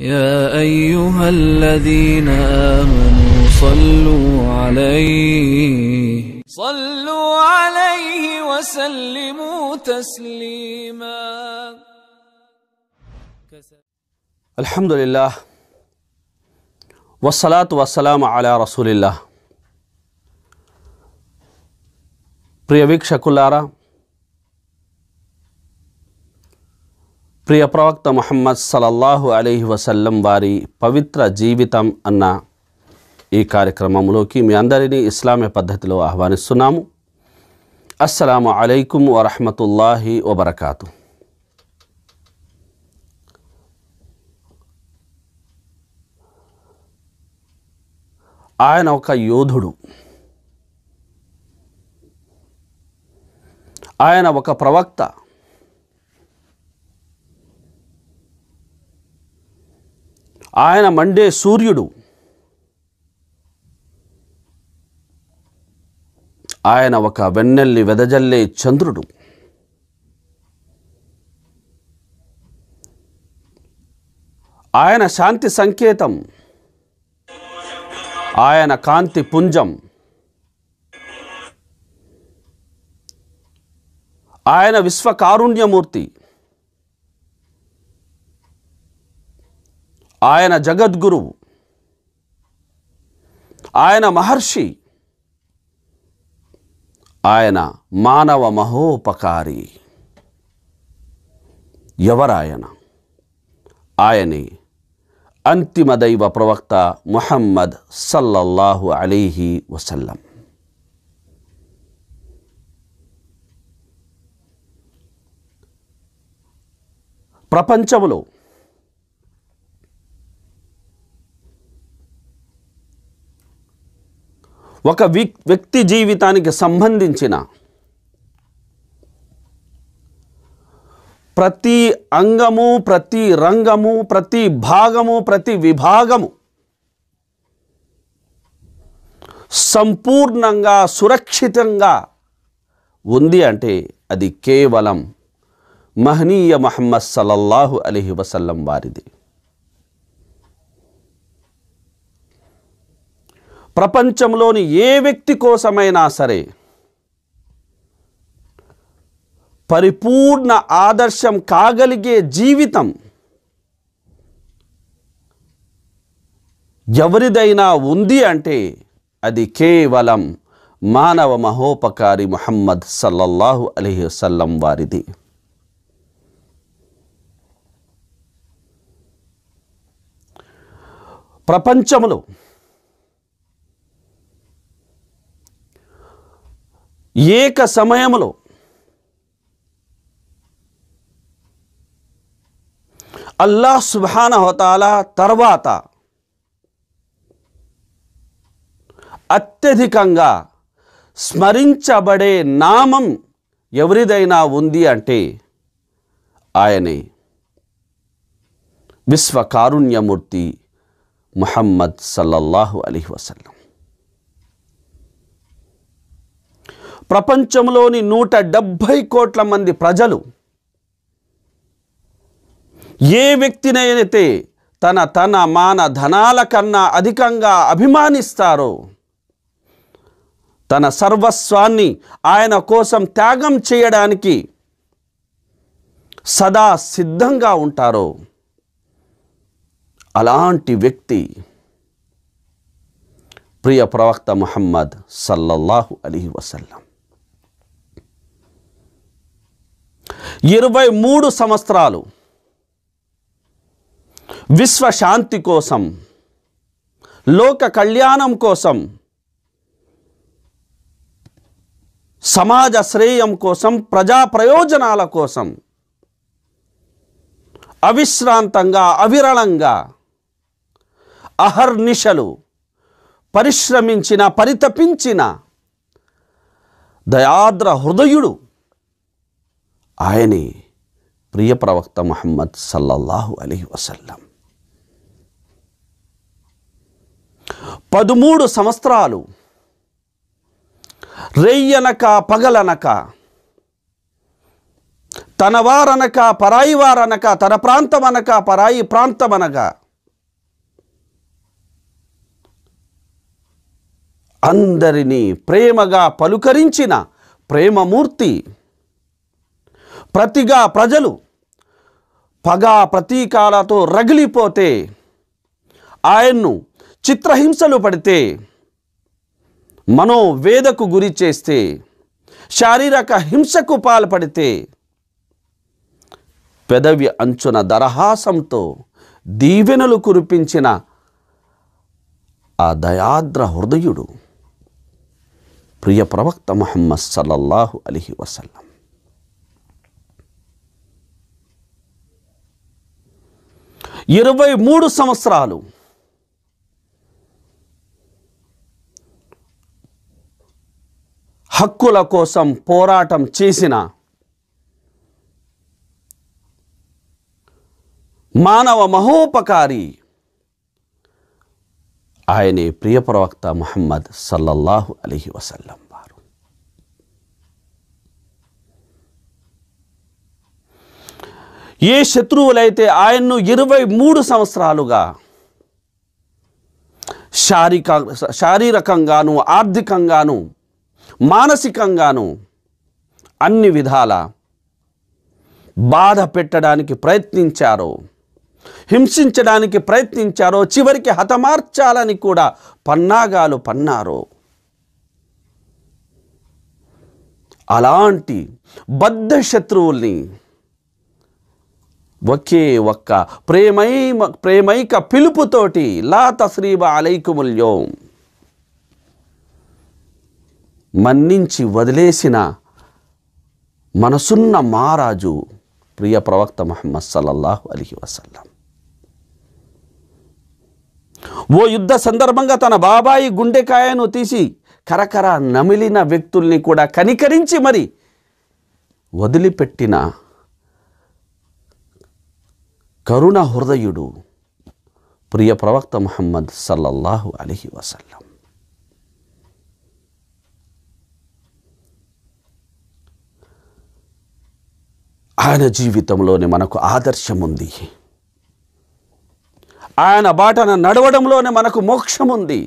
يا أيها الذين آمنوا صلوا عليه صلوا عليه وسلموا تسليما الحمد لله والصلاة والسلام على رسول الله بريبك వీక్షకులారా ప్రియ ప్రవక్త మొహమ్మద్ సలల్లాహు అలీహి వసల్లం వారి పవిత్ర జీవితం అన్న ఈ కార్యక్రమంలోకి మీ అందరినీ ఇస్లామీ పద్ధతిలో ఆహ్వానిస్తున్నాము అస్సలం అలైకుం వరహమతుల్లాహి వబర్కాతు ఆయన ఒక యోధుడు ఆయన ఒక ప్రవక్త ఆయన మండే సూర్యుడు ఆయన ఒక వెన్నెల్లి వెదజల్లే చంద్రుడు ఆయన శాంతి సంకేతం ఆయన కాంతి పుంజం ఆయన విశ్వకారుణ్యమూర్తి ఆయన జగద్గురువు ఆయన మహర్షి ఆయన మానవ మహోపకారి ఎవరాయన ఆయనే అంతిమ దైవ ప్రవక్త ముహమ్మద్ సల్లల్లాహు అలీహి వసల్లం ప్రపంచంలో ఒక వ్యక్తి జీవితానికి సంబంధించిన ప్రతి అంగము ప్రతి రంగము ప్రతి భాగము ప్రతి విభాగము సంపూర్ణంగా సురక్షితంగా ఉంది అంటే అది కేవలం మహనీయ మహమ్మద్ సల్లల్లాహు అలీ వసల్లం వారిది ప్రపంచంలోని ఏ వ్యక్తి కోసమైనా సరే పరిపూర్ణ ఆదర్శం కాగలిగే జీవితం ఎవరిదైనా ఉంది అంటే అది కేవలం మానవ మహోపకారి మహమ్మద్ సల్లల్లాహు అలీహు వసల్లం వారిది ప్రపంచంలో ఏక సమయంలో అల్లాహ్ సుబాన హోతాలా తర్వాత అత్యధికంగా స్మరించబడే నామం ఎవరిదైనా ఉంది అంటే ఆయనే విశ్వకారుణ్యమూర్తి ముహమ్మద్ సల్లల్లాహు అలీ వసల్లం ప్రపంచంలోని నూట డెబ్భై కోట్ల మంది ప్రజలు ఏ వ్యక్తినైతే తన తన మాన ధనాల కన్నా అధికంగా అభిమానిస్తారో తన సర్వస్వాన్ని ఆయన కోసం త్యాగం చేయడానికి సదా సిద్ధంగా ఉంటారో అలాంటి వ్యక్తి ప్రియ ప్రవక్త మహమ్మద్ సల్లల్లాహు అలీ వసల్లం ఇరవై మూడు సంవత్సరాలు విశ్వశాంతి కోసం లోక కళ్యాణం కోసం సమాజ శ్రేయం కోసం ప్రజా ప్రయోజనాల కోసం అవిశ్రాంతంగా అవిరళంగా అహర్నిశలు పరిశ్రమించిన పరితపించిన దయాద్ర హృదయుడు ఆయనే ప్రియ ప్రవక్త మహమ్మద్ సల్లల్లాహు అలీ వసల్లం పదమూడు సంవత్సరాలు రెయ్యనక పగలనక తన వారనక పరాయి వారనక తన ప్రాంతమనక పరాయి ప్రాంతం అనగా అందరినీ ప్రేమగా పలుకరించిన ప్రేమమూర్తి ప్రతిగా ప్రజలు పగ ప్రతీకాలతో రగిలిపోతే ఆయన్ను చిత్రహింసలు పడితే మనోవేదకు గురి చేస్తే శారీరక హింసకు పాల్పడితే పెదవి అంచున దరహాసంతో దీవెనలు కురిపించిన ఆ దయాద్ర హృదయుడు ప్రియ ప్రవక్త మహమ్మద్ సల్లల్లాహు అలీ వసల్లం ఇరవై మూడు సంవత్సరాలు హక్కుల కోసం పోరాటం చేసిన మానవ మహోపకారి ఆయనే ప్రియప్రవక్త మహమ్మద్ సల్లల్లాహు అలీ వసల్లం ఏ శత్రువులైతే ఆయన్ను ఇరవై మూడు సంవత్సరాలుగా శారీక శారీరకంగాను ఆర్థికంగాను మానసికంగాను అన్ని విధాల బాధ పెట్టడానికి ప్రయత్నించారో హింసించడానికి ప్రయత్నించారో చివరికి హతమార్చాలని కూడా పన్నాగాలు పన్నారో అలాంటి బద్ధ శత్రువుల్ని ఒకే ఒక్క ప్రేమై ప్రేమైక పిలుపుతోటి లా తశ్రీబ అలైకుముల్యో మన్నించి వదిలేసిన మనసున్న మహారాజు ప్రియ ప్రవక్త మహమ్మద్ సల్లల్లాహు అలీ వసల్లం ఓ యుద్ధ సందర్భంగా తన బాబాయి గుండెకాయను తీసి కరకర నమిలిన వ్యక్తుల్ని కూడా కనికరించి మరి వదిలిపెట్టిన కరుణ హృదయుడు ప్రియ ప్రవక్త ముహమ్మద్ సల్లల్లాహు అలహి వసల్లం ఆయన జీవితంలోనే మనకు ఆదర్శం ఉంది ఆయన బాటన నడవడంలోనే మనకు మోక్షం ఉంది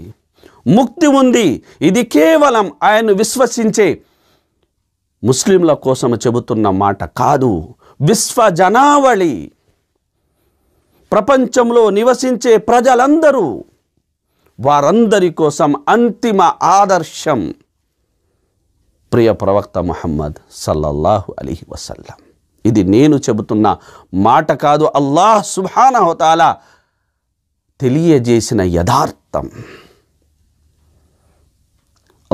ముక్తి ఉంది ఇది కేవలం ఆయన్ను విశ్వసించే ముస్లింల కోసం చెబుతున్న మాట కాదు విశ్వ జనావళి ప్రపంచంలో నివసించే ప్రజలందరూ వారందరి కోసం అంతిమ ఆదర్శం ప్రియ ప్రవక్త మహమ్మద్ సల్లల్లాహు అలీ వసల్లం ఇది నేను చెబుతున్న మాట కాదు అల్లాహ్ సుభానహోతాల తెలియజేసిన యథార్థం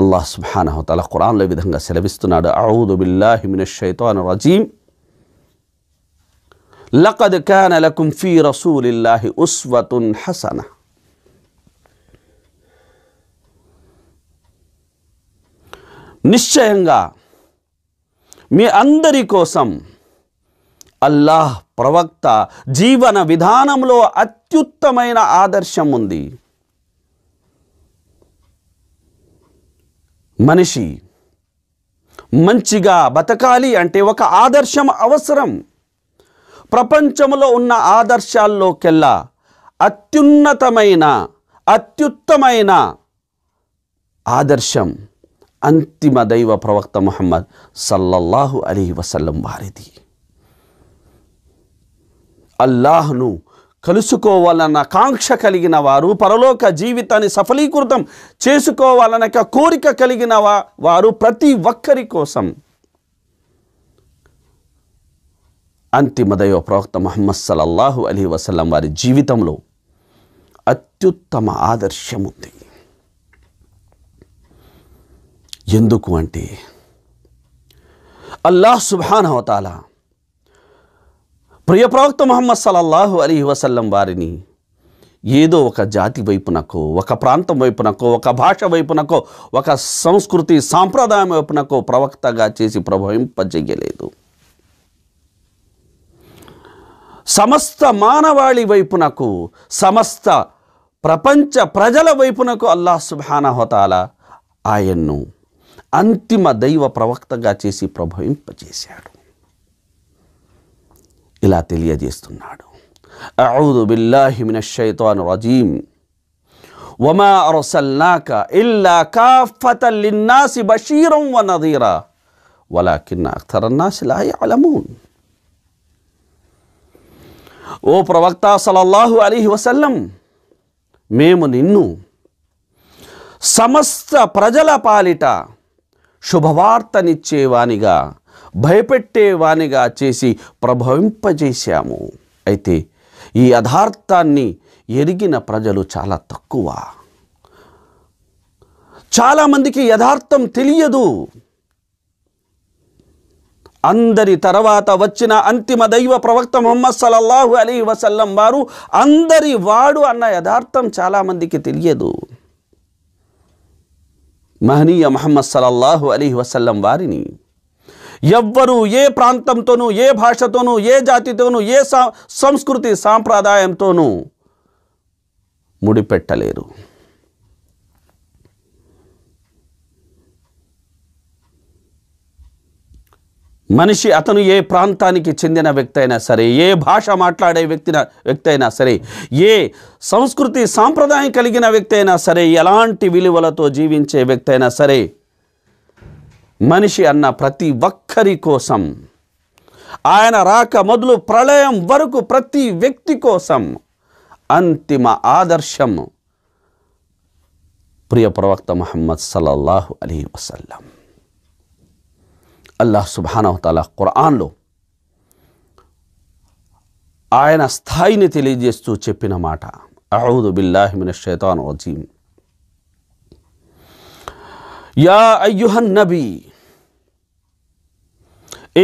అల్లాహ్ సుభానహోతాల ఖురాన్లో విధంగా సెలవిస్తున్నాడు అఊదు బిల్లాహిమిన షైతాన్ రజీం లకద్ కాన లకుం ఫీ రసూలిల్లాహి ఉస్వతున్ హసన నిశ్చయంగా మీ అందరి కోసం అల్లాహ్ ప్రవక్త జీవన విధానంలో అత్యుత్తమైన ఆదర్శం ఉంది మనిషి మంచిగా బతకాలి అంటే ఒక ఆదర్శం అవసరం ప్రపంచంలో ఉన్న ఆదర్శాల్లోకెల్లా అత్యున్నతమైన అత్యుత్తమైన ఆదర్శం అంతిమ దైవ ప్రవక్త మహమ్మద్ సల్లల్లాహు అలీ వసల్లం వారిది అల్లాహ్ను కలుసుకోవాలన్న కాంక్ష కలిగిన వారు పరలోక జీవితాన్ని సఫలీకృతం చేసుకోవాలన్న కోరిక కలిగిన వారు ప్రతి ఒక్కరి కోసం అంతిమ ప్రవక్త మహమ్మద్ సలల్లాహు అలీ వసలం వారి జీవితంలో అత్యుత్తమ ఆదర్శం ఉంది ఎందుకు అంటే అల్లాహ్ అవతాల ప్రియ ప్రవక్త మహమ్మద్ సలల్లాహు అలీ వసల్లం వారిని ఏదో ఒక జాతి వైపునకో ఒక ప్రాంతం వైపునకో ఒక భాష వైపునకో ఒక సంస్కృతి సాంప్రదాయం వైపునకో ప్రవక్తగా చేసి ప్రభావింపజేయలేదు సమస్త మానవాళి వైపునకు సమస్త ప్రపంచ ప్రజల వైపునకు అల్లాహ్ సుబానహోతాల ఆయన్ను అంతిమ దైవ ప్రవక్తగా చేసి ప్రభవింపజేశాడు ఇలా తెలియజేస్తున్నాడు అఊదు బిల్లాహిమిన షైతాను రజీం వమా అరసల్నాక ఇల్లా కాఫతల్లిన్నాసి బషీరం వనదీరా వలాకిన్న అక్తరన్నాసి లా యలమూన్ ఓ ప్రవక్త సలల్లాహు అలీహి వసల్లం మేము నిన్ను సమస్త ప్రజల పాలిట శుభవార్తనిచ్చేవానిగా భయపెట్టేవానిగా చేసి ప్రభవింపజేశాము అయితే ఈ యథార్థాన్ని ఎరిగిన ప్రజలు చాలా తక్కువ చాలామందికి యథార్థం తెలియదు అందరి తర్వాత వచ్చిన అంతిమ దైవ ప్రవక్త మొహమ్మద్ సలల్లాహు అలీ వసల్లం వారు అందరి వాడు అన్న యథార్థం చాలామందికి తెలియదు మహనీయ మహమ్మద్ సలల్లాహు అలీ వసల్లం వారిని ఎవ్వరూ ఏ ప్రాంతంతోనూ ఏ భాషతోనూ ఏ జాతితోనూ ఏ సంస్కృతి సాంప్రదాయంతోనూ ముడిపెట్టలేరు మనిషి అతను ఏ ప్రాంతానికి చెందిన వ్యక్తి అయినా సరే ఏ భాష మాట్లాడే వ్యక్తిన వ్యక్తి అయినా సరే ఏ సంస్కృతి సాంప్రదాయం కలిగిన వ్యక్తి అయినా సరే ఎలాంటి విలువలతో జీవించే వ్యక్తి అయినా సరే మనిషి అన్న ప్రతి ఒక్కరి కోసం ఆయన రాక మొదలు ప్రళయం వరకు ప్రతి వ్యక్తి కోసం అంతిమ ఆదర్శం ప్రియ ప్రవక్త మహమ్మద్ సల్లల్లాహు అలీ వసల్లం আল্লাহ সুবহানাহ তালা ఖురాన్లో ఆయన స్థాయిని తెలియజేస్తూ చెప్పిన మాట అహూదు బిల్లాహిమిన శైతాన్ రజీం యా అయ్యుహన్ నబీ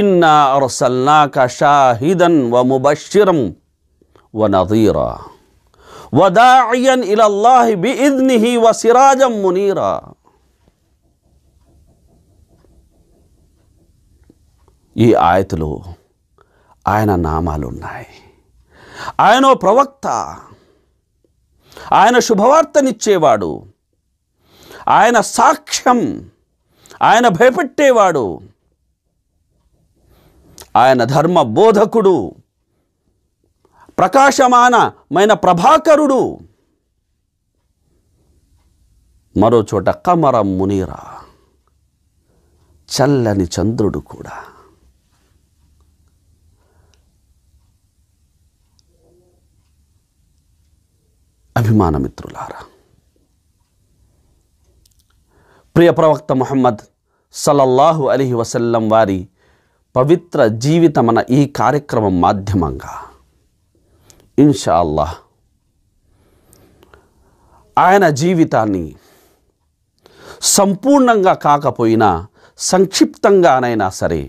ఇన్నా అర్సల్నాక إنا أرسلناك شاهدا ومبشرا ونظيرا وداعيا إلى الله بإذنه وسراجا منيرا ఈ ఆయతులు ఆయన నామాలు ఉన్నాయి ఆయన ప్రవక్త ఆయన శుభవార్తనిచ్చేవాడు ఆయన సాక్ష్యం ఆయన భయపెట్టేవాడు ఆయన ధర్మ బోధకుడు ప్రకాశమానమైన ప్రభాకరుడు మరో చోట కమర మునీరా చల్లని చంద్రుడు కూడా అభిమాన మిత్రులారా ప్రియ ప్రవక్త మొహమ్మద్ సల్లల్లాహు అలీహి వసల్లం వారి పవిత్ర జీవితమన ఈ కార్యక్రమం మాధ్యమంగా ఇన్షాల్లా ఆయన జీవితాన్ని సంపూర్ణంగా కాకపోయినా సంక్షిప్తంగానైనా సరే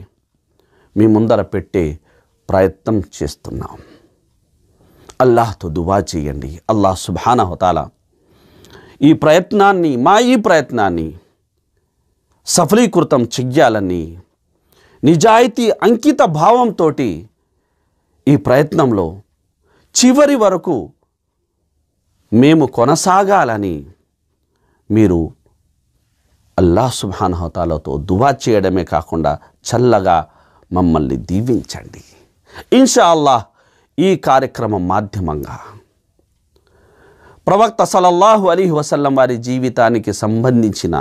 మీ ముందర పెట్టే ప్రయత్నం చేస్తున్నాం అల్లాహ్తో దువా చేయండి అల్లాహ్ సుభానహతాల ఈ ప్రయత్నాన్ని మా ఈ ప్రయత్నాన్ని సఫలీకృతం చెయ్యాలని నిజాయితీ అంకిత భావంతో ఈ ప్రయత్నంలో చివరి వరకు మేము కొనసాగాలని మీరు అల్లా సుభానహతాలతో దువా చేయడమే కాకుండా చల్లగా మమ్మల్ని దీవించండి ఇన్షా అల్లాహ్ ఈ కార్యక్రమం మాధ్యమంగా ప్రవక్త సలల్లాహు అలీ వసల్లం వారి జీవితానికి సంబంధించిన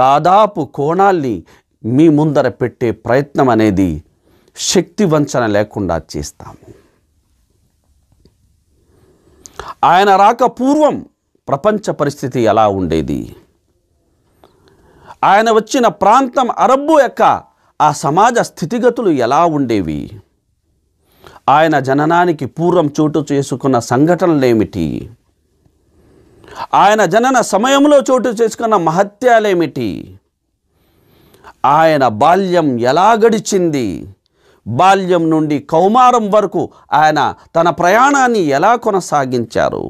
దాదాపు కోణాల్ని మీ ముందర పెట్టే ప్రయత్నం అనేది శక్తి వంచన లేకుండా చేస్తాము ఆయన రాక పూర్వం ప్రపంచ పరిస్థితి ఎలా ఉండేది ఆయన వచ్చిన ప్రాంతం అరబ్బు యొక్క ఆ సమాజ స్థితిగతులు ఎలా ఉండేవి ఆయన జననానికి పూర్వం చోటు చేసుకున్న సంఘటనలేమిటి ఆయన జనన సమయంలో చోటు చేసుకున్న మహత్యాలేమిటి ఆయన బాల్యం ఎలా గడిచింది బాల్యం నుండి కౌమారం వరకు ఆయన తన ప్రయాణాన్ని ఎలా కొనసాగించారు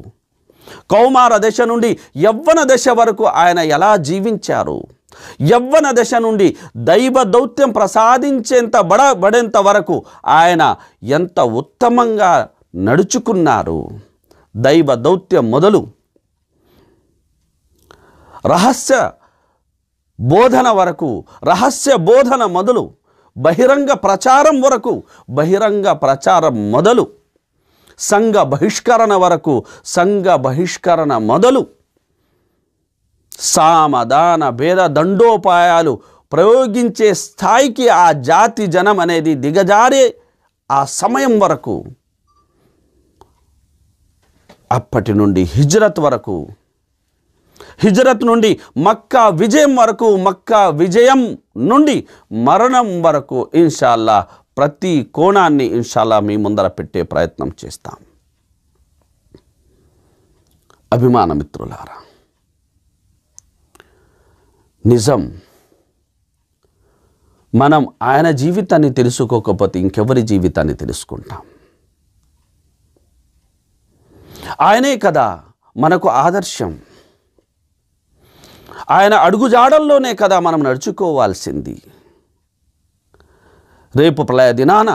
కౌమార దశ నుండి యవ్వన దశ వరకు ఆయన ఎలా జీవించారు యవ్వన దశ నుండి దైవ దౌత్యం ప్రసాదించేంత బడ బడేంత వరకు ఆయన ఎంత ఉత్తమంగా నడుచుకున్నారు దైవ దౌత్యం మొదలు రహస్య బోధన వరకు రహస్య బోధన మొదలు బహిరంగ ప్రచారం వరకు బహిరంగ ప్రచారం మొదలు సంఘ బహిష్కరణ వరకు సంఘ బహిష్కరణ మొదలు సామధాన భేద దండోపాయాలు ప్రయోగించే స్థాయికి ఆ జాతి జనం అనేది దిగజారే ఆ సమయం వరకు అప్పటి నుండి హిజ్రత్ వరకు హిజ్రత్ నుండి మక్కా విజయం వరకు మక్కా విజయం నుండి మరణం వరకు ఇన్షాల్లా ప్రతి కోణాన్ని ఇన్షాల్లా మీ ముందర పెట్టే ప్రయత్నం చేస్తాం అభిమాన మిత్రులారా నిజం మనం ఆయన జీవితాన్ని తెలుసుకోకపోతే ఇంకెవరి జీవితాన్ని తెలుసుకుంటాం ఆయనే కదా మనకు ఆదర్శం ఆయన అడుగుజాడల్లోనే కదా మనం నడుచుకోవాల్సింది రేపు ప్రళయ దినాన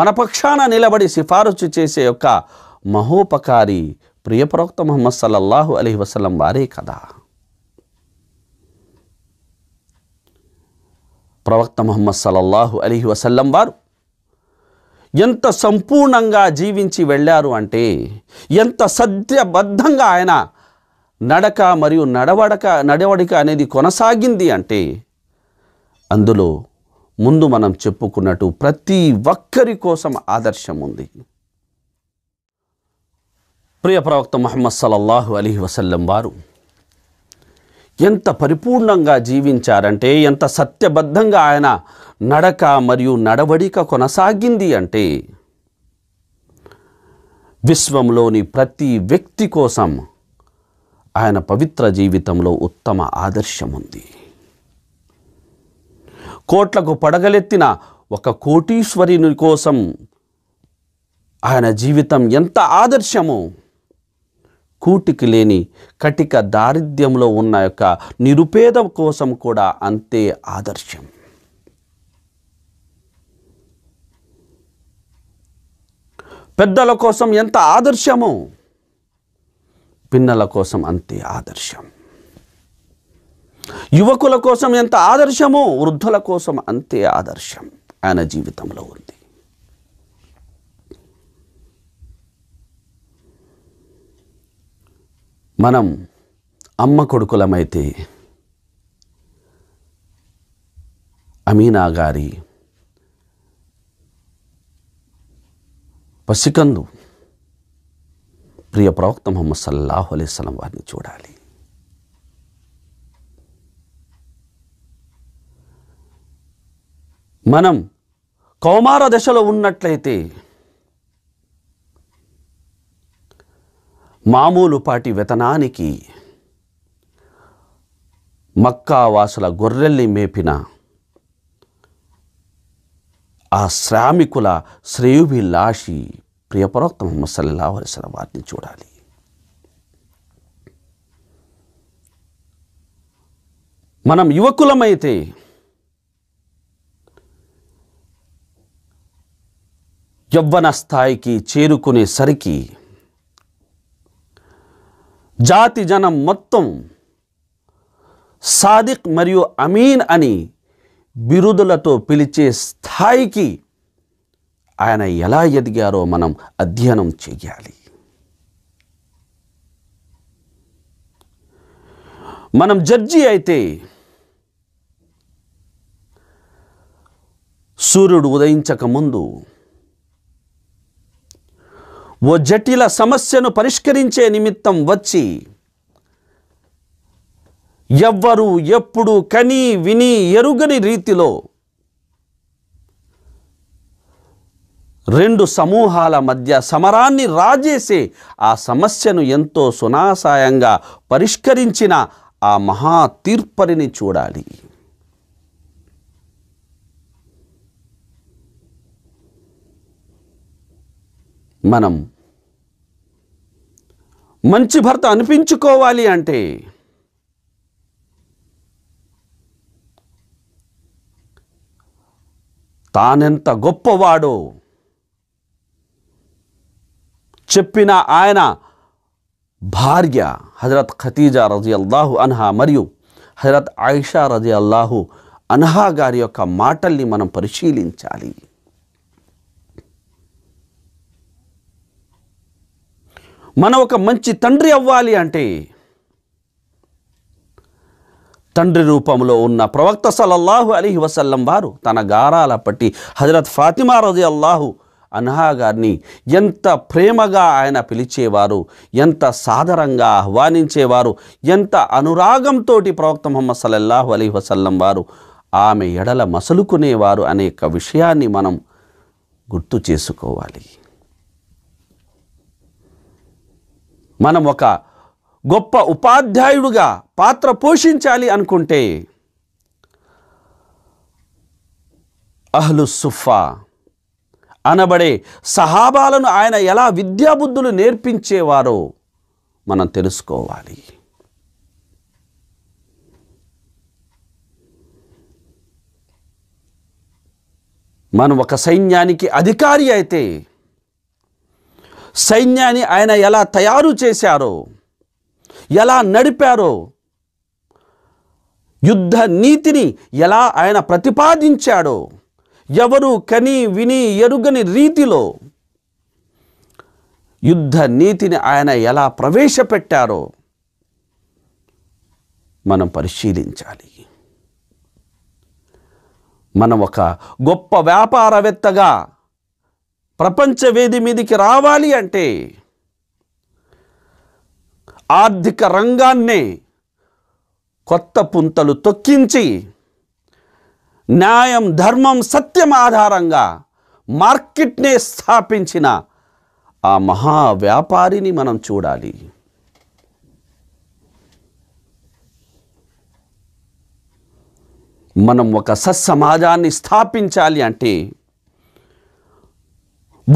మన పక్షాన నిలబడి సిఫారసు చేసే యొక్క మహోపకారి ప్రియప్రవక్త మొహమ్మద్ సల్లల్లాహు అలీ వసలం వారే కదా ప్రవక్త మొహమ్మద్ సలల్లాహు అలీ వసల్లం వారు ఎంత సంపూర్ణంగా జీవించి వెళ్ళారు అంటే ఎంత సద్యబద్ధంగా ఆయన నడక మరియు నడవడక నడవడిక అనేది కొనసాగింది అంటే అందులో ముందు మనం చెప్పుకున్నట్టు ప్రతి ఒక్కరి కోసం ఆదర్శం ఉంది ప్రియ ప్రవక్త మహమ్మద్ సలల్లాహు అలీ వసల్లం వారు ఎంత పరిపూర్ణంగా జీవించారంటే ఎంత సత్యబద్ధంగా ఆయన నడక మరియు నడవడిక కొనసాగింది అంటే విశ్వంలోని ప్రతి వ్యక్తి కోసం ఆయన పవిత్ర జీవితంలో ఉత్తమ ఆదర్శం ఉంది కోట్లకు పడగలెత్తిన ఒక కోటీశ్వరుని కోసం ఆయన జీవితం ఎంత ఆదర్శమో కూటికి లేని కటిక దారిద్ర్యంలో ఉన్న యొక్క నిరుపేద కోసం కూడా అంతే ఆదర్శం పెద్దల కోసం ఎంత ఆదర్శమో పిన్నల కోసం అంతే ఆదర్శం యువకుల కోసం ఎంత ఆదర్శమో వృద్ధుల కోసం అంతే ఆదర్శం ఆయన జీవితంలో ఉంది మనం అమ్మ కొడుకులమైతే అమీనా గారి పసికందు ప్రియ ప్రవక్త మొహమ్మద్ సల్లాహు అలైస్లం వారిని చూడాలి మనం కౌమార దశలో ఉన్నట్లయితే మామూలుపాటి వెతనానికి మక్కావాసుల గొర్రెల్ని మేపిన ఆ శ్రామికుల శ్రేయుభి లాషి ముసల్లా ముహమ్మద్ వలసిన వారిని చూడాలి మనం యువకులమైతే యవ్వన స్థాయికి చేరుకునేసరికి జాతి జనం మొత్తం సాదిక్ మరియు అమీన్ అని బిరుదులతో పిలిచే స్థాయికి ఆయన ఎలా ఎదిగారో మనం అధ్యయనం చేయాలి మనం జడ్జి అయితే సూర్యుడు ఉదయించక ముందు ఓ జటిల సమస్యను పరిష్కరించే నిమిత్తం వచ్చి ఎవ్వరు ఎప్పుడు కని విని ఎరుగని రీతిలో రెండు సమూహాల మధ్య సమరాన్ని రాజేసే ఆ సమస్యను ఎంతో సునాసాయంగా పరిష్కరించిన ఆ మహా తీర్పరిని చూడాలి మనం మంచి భర్త అనిపించుకోవాలి అంటే తానెంత గొప్పవాడో చెప్పిన ఆయన భార్య హజరత్ ఖతీజా రజీ అల్లాహు అన్హా మరియు హజరత్ ఆయిషా రజీ అల్లాహు అన్హా గారి యొక్క మాటల్ని మనం పరిశీలించాలి మనం ఒక మంచి తండ్రి అవ్వాలి అంటే తండ్రి రూపంలో ఉన్న ప్రవక్త సలల్లాహు అలీ వసల్లం వారు తన గారాల పట్టి హజరత్ ఫాతిమా రజి అల్లాహు అన్హా గారిని ఎంత ప్రేమగా ఆయన పిలిచేవారు ఎంత సాదరంగా ఆహ్వానించేవారు ఎంత అనురాగంతో ప్రవక్త మొహమ్మద్ సలల్లాహు అలీ వసల్లం వారు ఆమె ఎడల మసలుకునేవారు అనే విషయాన్ని మనం గుర్తు చేసుకోవాలి మనం ఒక గొప్ప ఉపాధ్యాయుడుగా పాత్ర పోషించాలి అనుకుంటే అహ్లు సుఫా అనబడే సహాబాలను ఆయన ఎలా విద్యాబుద్ధులు నేర్పించేవారో మనం తెలుసుకోవాలి మనం ఒక సైన్యానికి అధికారి అయితే సైన్యాన్ని ఆయన ఎలా తయారు చేశారో ఎలా నడిపారో యుద్ధ నీతిని ఎలా ఆయన ప్రతిపాదించాడో ఎవరు కని విని ఎరుగని రీతిలో యుద్ధ నీతిని ఆయన ఎలా ప్రవేశపెట్టారో మనం పరిశీలించాలి మనం ఒక గొప్ప వ్యాపారవేత్తగా ప్రపంచ వేది మీదికి రావాలి అంటే ఆర్థిక రంగాన్నే కొత్త పుంతలు తొక్కించి న్యాయం ధర్మం సత్యం ఆధారంగా మార్కెట్నే స్థాపించిన ఆ మహా వ్యాపారిని మనం చూడాలి మనం ఒక సత్సమాజాన్ని స్థాపించాలి అంటే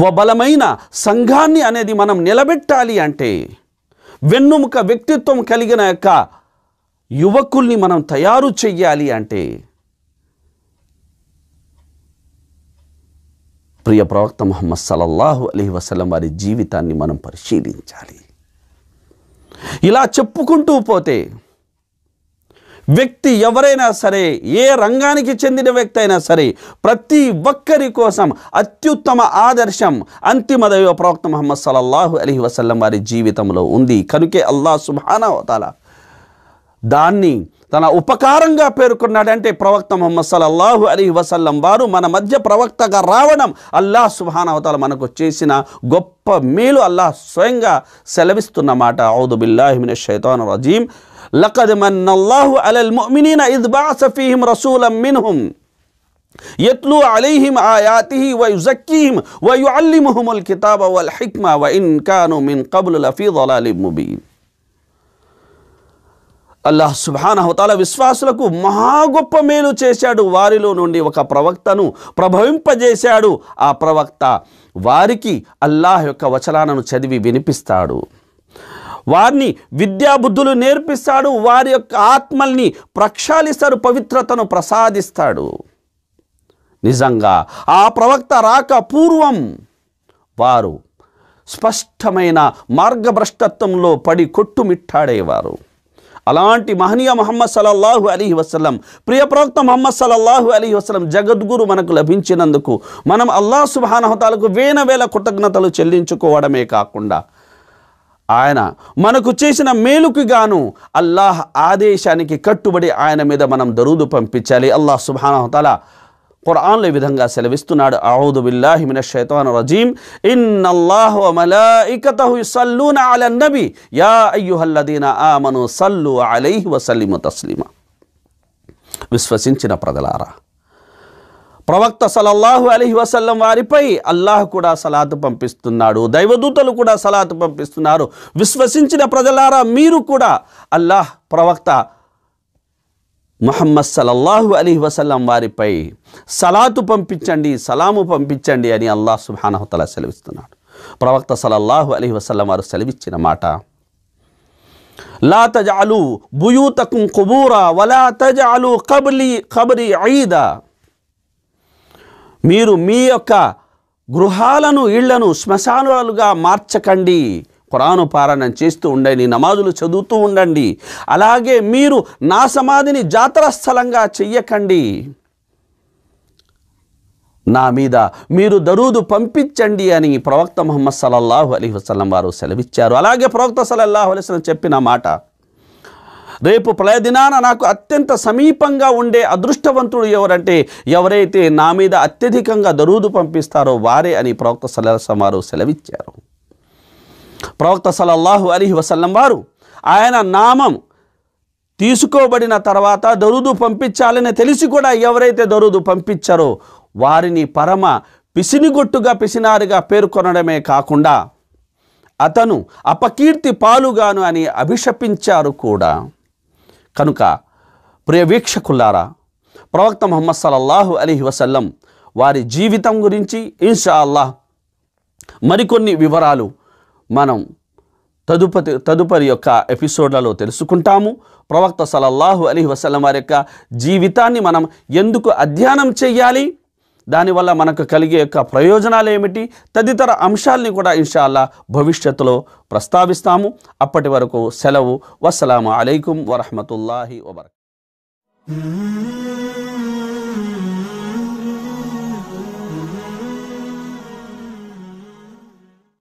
ఓ బలమైన సంఘాన్ని అనేది మనం నిలబెట్టాలి అంటే వెన్నుముక వ్యక్తిత్వం కలిగిన యొక్క యువకుల్ని మనం తయారు చెయ్యాలి అంటే ప్రియ ప్రవక్త మొహమ్మద్ సలల్లాహు అలీ వసలం వారి జీవితాన్ని మనం పరిశీలించాలి ఇలా చెప్పుకుంటూ పోతే వ్యక్తి ఎవరైనా సరే ఏ రంగానికి చెందిన వ్యక్తి అయినా సరే ప్రతి ఒక్కరి కోసం అత్యుత్తమ ఆదర్శం అంతిమ దైవ ప్రవక్త మహమ్మద్ సలల్లాహు అలీ వసల్లం వారి జీవితంలో ఉంది కనుకే అల్లా సుబానావతాల దాన్ని తన ఉపకారంగా పేర్కొన్నాడంటే ప్రవక్త మొహమ్మద్ సలల్లాహు అలీ వసల్లం వారు మన మధ్య ప్రవక్తగా రావడం అల్లాహ్ సుబానావతాల మనకు చేసిన గొప్ప మేలు అల్లాహ్ స్వయంగా సెలవిస్తున్నమాట ఔదుబిల్లాహిమిన షైతాన్ రజీం లకద్ మన్నల్లాహు అలల్ ముమినీన ఇద్ బాస ఫీహిం రసూలం మిన్హుం యత్లు అలైహిం ఆయాతిహి వయుజక్కీహిం వయుఅల్లిముహుముల్ కితాబ వల్ హిక్మ వ ఇన్ కాను మిన్ కబులు లఫీ దలాలి ముబీన్ అల్లాహ్ సుబానహతాల విశ్వాసులకు మహా గొప్ప మేలు చేశాడు వారిలో నుండి ఒక ప్రవక్తను ప్రభవింపజేశాడు ఆ ప్రవక్త వారికి అల్లాహ్ యొక్క వచనాలను చదివి వినిపిస్తాడు వారిని విద్యాబుద్ధులు నేర్పిస్తాడు వారి యొక్క ఆత్మల్ని ప్రక్షాళిస్తాడు పవిత్రతను ప్రసాదిస్తాడు నిజంగా ఆ ప్రవక్త రాక పూర్వం వారు స్పష్టమైన మార్గభ్రష్టత్వంలో పడి కొట్టుమిట్టాడేవారు అలాంటి మహనీయ మహమ్మద్ సలల్లాహు అలీ వసలం ప్రియ ప్రవక్త మహమ్మద్ సలల్లాహు అలీ వసలం జగద్గురు మనకు లభించినందుకు మనం అల్లా సుబానహతాలకు వేల వేల కృతజ్ఞతలు చెల్లించుకోవడమే కాకుండా ఆయన మనకు చేసిన మేలుకి గాను అల్లాహ్ ఆదేశానికి కట్టుబడి ఆయన మీద మనం దరుదు పంపించాలి అల్లాహ్ సుబానహతల ఖురాన్లో ఈ విధంగా సెలవిస్తున్నాడు అహూదు బిల్లాహి మిన షైతాన్ రజీం ఇన్ అల్లాహ్ వ మలాయికతహు యసల్లూన అలన్ నబీ యా అయ్యుహల్లదీన ఆమను సల్లు అలైహి వసల్లిము తస్లిమ విశ్వసించిన ప్రజలారా ప్రవక్త సలల్లాహు అలహి వసల్లం వారిపై అల్లాహ్ కూడా సలాత్ పంపిస్తున్నాడు దైవదూతలు కూడా సలాత్ పంపిస్తున్నారు విశ్వసించిన ప్రజలారా మీరు కూడా అల్లాహ్ ప్రవక్త మహమ్మద్ సలల్లాహు అలీ వసల్లం వారిపై సలాతు పంపించండి సలాము పంపించండి అని అల్లాహ్ సుహానహతలా సెలవిస్తున్నాడు ప్రవక్త సలల్లాహు అలీ వసల్లం వారు సెలవిచ్చిన మాట లా తజాలు బుయూతకుం కుబూరా వలా తజాలు కబలి కబరి ఐదా మీరు మీ యొక్క గృహాలను ఇళ్లను శ్మశానాలుగా మార్చకండి ఖురాను పారాయణం చేస్తూ ఉండండి నమాజులు చదువుతూ ఉండండి అలాగే మీరు నా సమాధిని జాతర స్థలంగా చెయ్యకండి నా మీద మీరు దరూదు పంపించండి అని ప్రవక్త ముహమ్మద్ సలల్లాహు అలీ వసలం వారు సెలవిచ్చారు అలాగే ప్రవక్త సలల్లాహు అలైవలం చెప్పిన మాట రేపు ప్రళయ దినాన నాకు అత్యంత సమీపంగా ఉండే అదృష్టవంతుడు ఎవరంటే ఎవరైతే నా మీద అత్యధికంగా దరూదు పంపిస్తారో వారే అని ప్రవక్త సలహా వారు సెలవిచ్చారు ప్రవక్త సలల్లాహు అలీహి వసల్లం వారు ఆయన నామం తీసుకోబడిన తర్వాత దరుదు పంపించాలని తెలిసి కూడా ఎవరైతే దరుదు పంపించారో వారిని పరమ పిసినిగొట్టుగా పిసినారుగా పేర్కొనడమే కాకుండా అతను అపకీర్తి పాలుగాను అని అభిషపించారు కూడా కనుక ప్రియ వీక్షకులారా ప్రవక్త మొహమ్మద్ సలల్లాహు అలీ వసల్లం వారి జీవితం గురించి ఇన్షా అల్లాహ్ మరికొన్ని వివరాలు మనం తదుపరి తదుపరి యొక్క ఎపిసోడ్లలో తెలుసుకుంటాము ప్రవక్త సలల్లాహు అలీ వసలం వారి యొక్క జీవితాన్ని మనం ఎందుకు అధ్యయనం చేయాలి దానివల్ల మనకు కలిగే యొక్క ప్రయోజనాలు ఏమిటి తదితర అంశాలని కూడా ఇన్షాల్లా భవిష్యత్తులో ప్రస్తావిస్తాము అప్పటి వరకు సెలవు వసలాము అలైకుం వరహమతుల్లాహి వబర్క